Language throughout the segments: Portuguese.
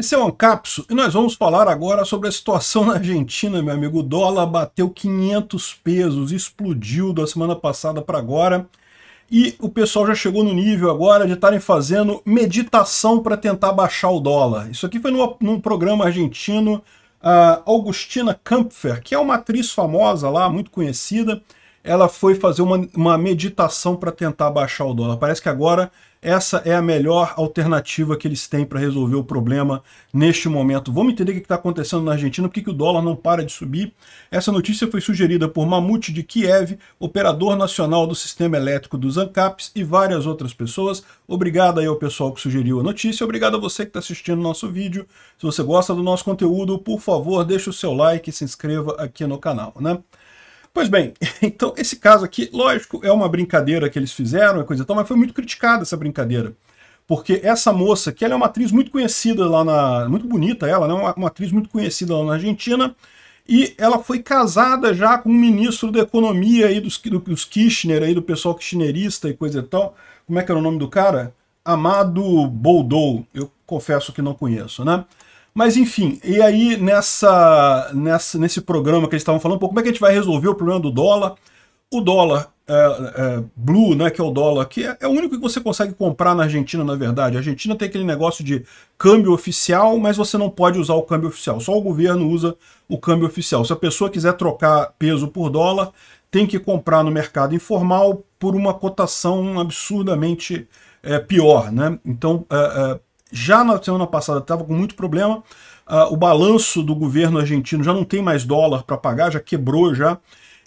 Esse é o Ancapso e nós vamos falar agora sobre a situação na Argentina, meu amigo. O dólar bateu 500 pesos, explodiu da semana passada para agora. E o pessoal já chegou no nível agora de estarem fazendo meditação para tentar baixar o dólar. Isso aqui foi numa, num programa argentino, a Augustina Kampfer, que é uma atriz famosa lá, muito conhecida. Ela foi fazer uma, uma meditação para tentar baixar o dólar. Parece que agora essa é a melhor alternativa que eles têm para resolver o problema neste momento. Vamos entender o que está acontecendo na Argentina, por que o dólar não para de subir. Essa notícia foi sugerida por Mamute de Kiev, operador nacional do sistema elétrico dos ANCAPs e várias outras pessoas. Obrigado aí ao pessoal que sugeriu a notícia, obrigado a você que está assistindo o nosso vídeo. Se você gosta do nosso conteúdo, por favor, deixe o seu like e se inscreva aqui no canal. Né? Pois bem, então esse caso aqui, lógico, é uma brincadeira que eles fizeram, é coisa tal, mas foi muito criticada essa brincadeira. Porque essa moça, que ela é uma atriz muito conhecida lá na. Muito bonita ela, né? Uma, uma atriz muito conhecida lá na Argentina. E ela foi casada já com um ministro da economia aí dos, dos Kirchner, aí do pessoal kirchnerista e coisa e tal. Como é que era o nome do cara? Amado Boldou. Eu confesso que não conheço, né? Mas enfim, e aí nessa, nessa, nesse programa que eles estavam falando, pô, como é que a gente vai resolver o problema do dólar? O dólar é, é, blue, né, que é o dólar, que é, é, o único que você consegue comprar na Argentina, na verdade. A Argentina tem aquele negócio de câmbio oficial, mas você não pode usar o câmbio oficial. Só o governo usa o câmbio oficial. Se a pessoa quiser trocar peso por dólar, tem que comprar no mercado informal por uma cotação absurdamente é, pior, né? Então, é, é, já na semana passada estava com muito problema. Uh, o balanço do governo argentino já não tem mais dólar para pagar, já quebrou já.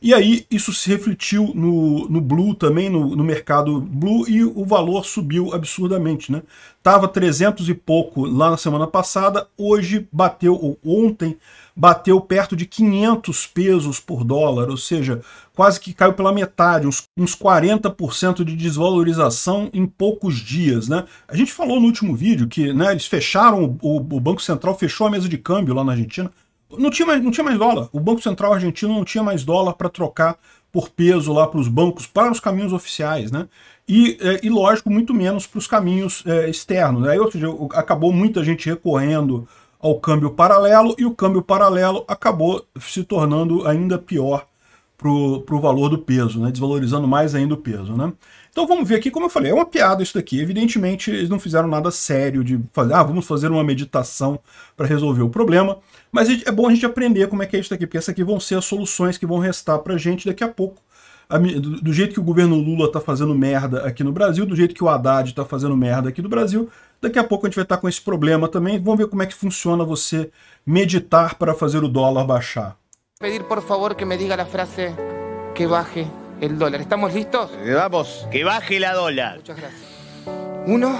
E aí isso se refletiu no, no Blue também, no, no, mercado Blue, e o valor subiu absurdamente. Né? Tava 300 e pouco lá na semana passada, hoje bateu, ou ontem, bateu perto de 500 pesos por dólar, ou seja, quase que caiu pela metade, uns, uns 40% de desvalorização em poucos dias. Né? A gente falou no último vídeo que né, eles fecharam, o, o Banco Central fechou a mesa de câmbio lá na Argentina, não tinha mais, não tinha mais dólar. O Banco Central argentino não tinha mais dólar para trocar por peso lá para os bancos, para os caminhos oficiais, né? E, é, e lógico, muito menos para os caminhos é, externos. Né? Aí, ou seja, acabou muita gente recorrendo ao câmbio paralelo e o câmbio paralelo acabou se tornando ainda pior para o valor do peso, né? desvalorizando mais ainda o peso. Né? Então vamos ver aqui, como eu falei, é uma piada isso daqui. Evidentemente, eles não fizeram nada sério de fazer, ah, vamos fazer uma meditação para resolver o problema. Mas é bom a gente aprender como é que é isso daqui, porque essas aqui vão ser as soluções que vão restar para a gente daqui a pouco. Do jeito que o governo Lula está fazendo merda aqui no Brasil, do jeito que o Haddad está fazendo merda aqui no Brasil, daqui a pouco a gente vai estar tá com esse problema também. Vamos ver como é que funciona você meditar para fazer o dólar baixar. pedir por favor que me diga la frase que baje el dólar. ¿Estamos listos? Eh, vamos. Que baje la dólar. Muchas gracias. Uno,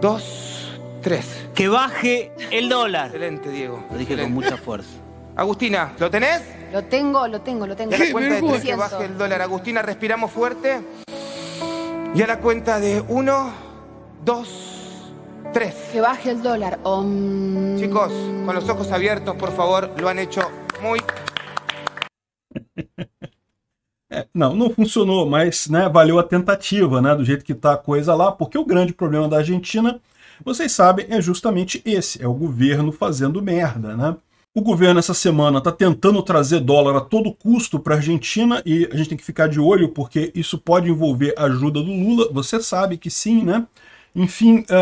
dos, tres. Que baje el dólar. Excelente, Diego. Lo dije con mucha fuerza. Agustina, ¿lo tenés? Lo tengo, lo tengo, lo tengo. A la cuenta de que baje el dólar. Agustina, respiramos fuerte. Y a la cuenta de uno, dos, tres. Que baje el dólar. Chicos, con los ojos abiertos, por favor, lo han hecho Não, não funcionou, mas né, valeu a tentativa, né, do jeito que está a coisa lá, porque o grande problema da Argentina, vocês sabem, é justamente esse, é o governo fazendo merda, né? O governo essa semana está tentando trazer dólar a todo custo para a Argentina e a gente tem que ficar de olho porque isso pode envolver a ajuda do Lula, você sabe que sim, né? Enfim, estão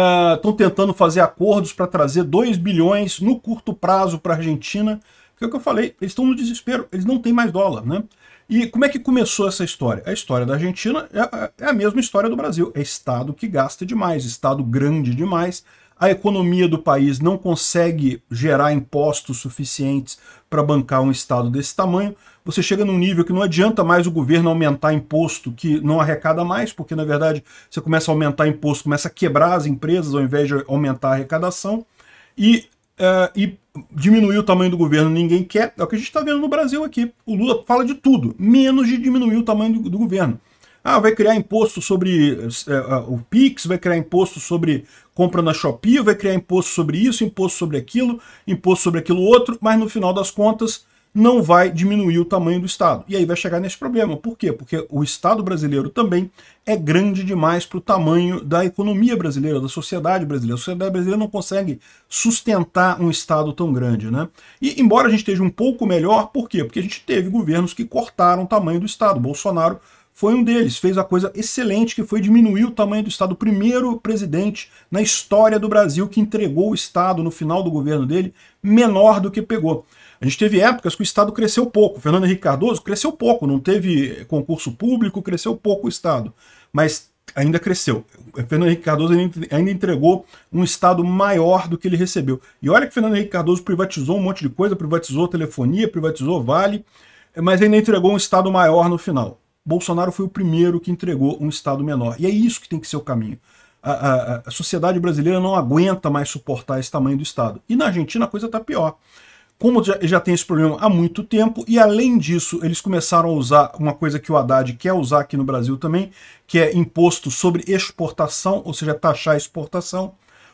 ah, uh, tentando fazer acordos para trazer 2 bilhões no curto prazo para a Argentina, que é o que eu falei, eles estão no desespero, eles não têm mais dólar, né? E como é que começou essa história? A história da Argentina é, é, é, a mesma história do Brasil. É Estado que gasta demais, Estado grande demais. A economia do país não consegue gerar impostos suficientes para bancar um Estado desse tamanho. Você chega num nível que não adianta mais o governo aumentar imposto que não arrecada mais, porque na verdade você começa a aumentar imposto, começa a quebrar as empresas ao invés de aumentar a arrecadação. E, uh, e diminuir o tamanho do governo ninguém quer. É o que a gente está vendo no Brasil aqui. O Lula fala de tudo, menos de diminuir o tamanho do, do governo. Ah, vai criar imposto sobre é, o Pix, vai criar imposto sobre compra na Shopee, vai criar imposto sobre isso, imposto sobre aquilo, imposto sobre aquilo outro, mas no final das contas não vai diminuir o tamanho do Estado. E aí vai chegar nesse problema. Por quê? Porque o Estado brasileiro também é grande demais para o tamanho da economia brasileira, da sociedade brasileira. A sociedade brasileira não consegue sustentar um Estado tão grande. Né? E embora a gente esteja um pouco melhor, por quê? Porque a gente teve governos que cortaram o tamanho do Estado. Bolsonaro foi um deles, fez a coisa excelente que foi diminuir o tamanho do Estado. O primeiro presidente na história do Brasil que entregou o Estado no final do governo dele menor do que pegou. A gente teve épocas que o Estado cresceu pouco. Fernando Henrique Cardoso cresceu pouco, não teve concurso público, cresceu pouco o Estado. Mas ainda cresceu. Fernando Henrique Cardoso ainda entregou um Estado maior do que ele recebeu. E olha que Fernando Henrique Cardoso privatizou um monte de coisa, privatizou telefonia, privatizou Vale, mas ainda entregou um Estado maior no final. Bolsonaro foi o primeiro que entregou um Estado menor. E é isso que tem que ser o caminho. A, a, a sociedade brasileira não aguenta mais suportar esse tamanho do Estado. E na Argentina a coisa está pior como já, já tem esse problema há muito tempo, e além disso, eles começaram a usar uma coisa que o Haddad quer usar aqui no Brasil também, que é imposto sobre exportação, ou seja, taxar exportação.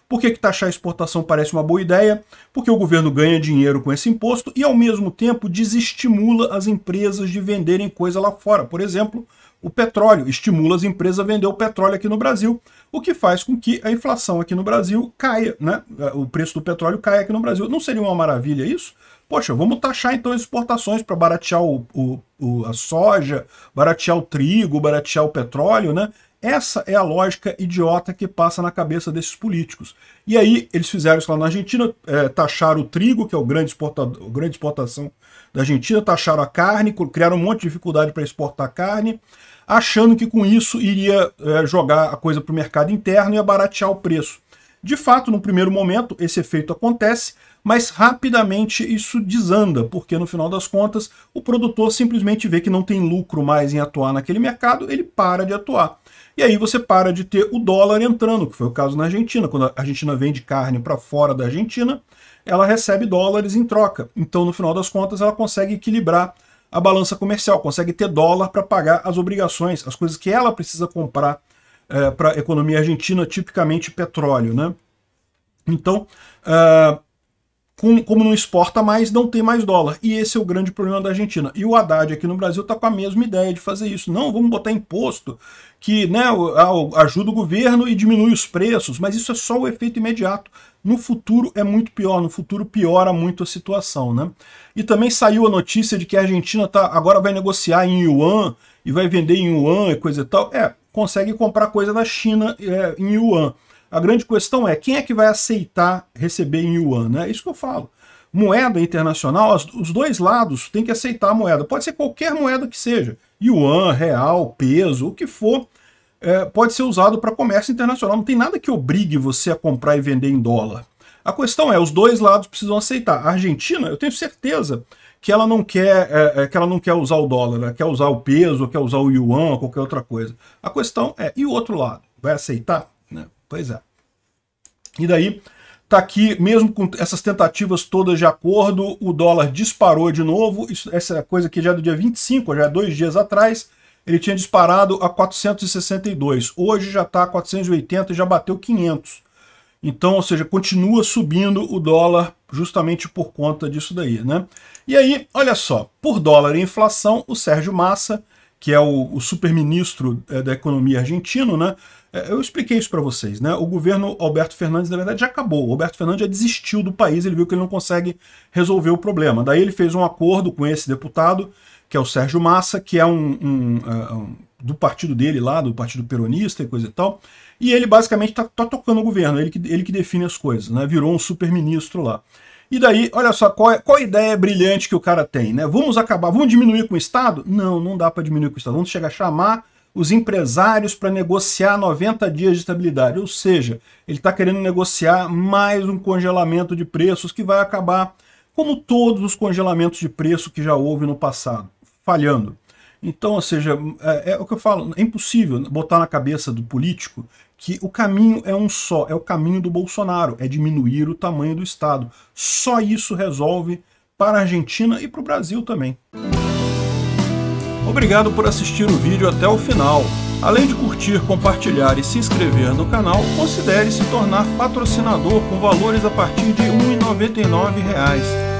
Por que, que taxar exportação parece uma boa ideia? Porque o governo ganha dinheiro com esse imposto e, ao mesmo tempo, desestimula as empresas de venderem coisa lá fora. Por exemplo, o petróleo, estimula as empresas a vender o petróleo aqui no Brasil, o que faz com que a inflação aqui no Brasil caia, né? O preço do petróleo caia aqui no Brasil. Não seria uma maravilha isso? Poxa, vamos taxar então as exportações para baratear o, o, o, a soja, baratear o trigo, baratear o petróleo, né? Essa é a lógica idiota que passa na cabeça desses políticos. E aí eles fizeram isso lá na Argentina, é, taxaram o trigo, que é o grande, exportador, grande exportação da Argentina, taxaram a carne, criaram um monte de dificuldade para exportar carne, achando que com isso iria é, jogar a coisa para o mercado interno e baratear o preço. De fato, no primeiro momento, esse efeito acontece, mas rapidamente isso desanda, porque no final das contas, o produtor simplesmente vê que não tem lucro mais em atuar naquele mercado, ele para de atuar. E aí você para de ter o dólar entrando, que foi o caso na Argentina. Quando a Argentina vende carne para fora da Argentina, ela recebe dólares em troca. Então, no final das contas, ela consegue equilibrar a balança comercial, consegue ter dólar para pagar as obrigações, as coisas que ela precisa comprar é, para a economia argentina, tipicamente petróleo. Né? Então, é, com, como não exporta mais, não tem mais dólar. E esse é o grande problema da Argentina. E o Haddad aqui no Brasil está com a mesma ideia de fazer isso. Não, vamos botar imposto que né, ajuda o governo e diminui os preços, mas isso é só o efeito imediato. No futuro é muito pior, no futuro piora muito a situação. Né? E também saiu a notícia de que a Argentina tá, agora vai negociar em yuan e vai vender em yuan e coisa e tal. É, consegue comprar coisa na China é, em yuan. A grande questão é quem é que vai aceitar receber em yuan, né? É isso que eu falo. Moeda internacional, os dois lados têm que aceitar a moeda. Pode ser qualquer moeda que seja. Yuan, real, peso, o que for, é, pode ser usado para comércio internacional. Não tem nada que obrigue você a comprar e vender em dólar. A questão é, os dois lados precisam aceitar. A Argentina, eu tenho certeza que ela não quer, é, é, que ela não quer usar o dólar, né? quer usar o peso, quer usar o yuan, qualquer outra coisa. A questão é, e o outro lado? Vai aceitar? Né? Pois é. E daí, tá aqui, mesmo com essas tentativas todas de acordo, o dólar disparou de novo, isso, essa é coisa aqui já é do dia 25, já é dois dias atrás, ele tinha disparado a 462, hoje já está a 480 e já bateu 500. Então, ou seja, continua subindo o dólar justamente por conta disso daí, né? E aí, olha só, por dólar e inflação, o Sérgio Massa, que é o, o superministro é, da economia argentino, né? É, eu expliquei isso para vocês, né? O governo Alberto Fernandes, na verdade, já acabou. O Alberto Fernandes já desistiu do país, ele viu que ele não consegue resolver o problema. Daí ele fez um acordo com esse deputado, que é o Sérgio Massa, que é um, um, eh, um do partido dele lá, do Partido Peronista e coisa e tal, e ele basicamente está tá tocando o governo, ele que, ele que define as coisas, né? Virou um super-ministro lá. E daí, olha só, qual, é, qual a ideia brilhante que o cara tem, né? Vamos acabar, vamos diminuir com o Estado? Não, não dá para diminuir com o Estado. Vamos chegar a chamar os empresários para negociar 90 dias de estabilidade. Ou seja, ele está querendo negociar mais um congelamento de preços que vai acabar, como todos os congelamentos de preço que já houve no passado, falhando. Então, ou seja, é, é o que eu falo, é impossível botar na cabeça do político que o caminho é um só, é o caminho do Bolsonaro, é diminuir o tamanho do Estado. Só isso resolve para a Argentina e para o Brasil também. Obrigado por assistir o vídeo até o final. Além de curtir, compartilhar e se inscrever no canal, considere se tornar patrocinador com valores a partir de R$ 1,99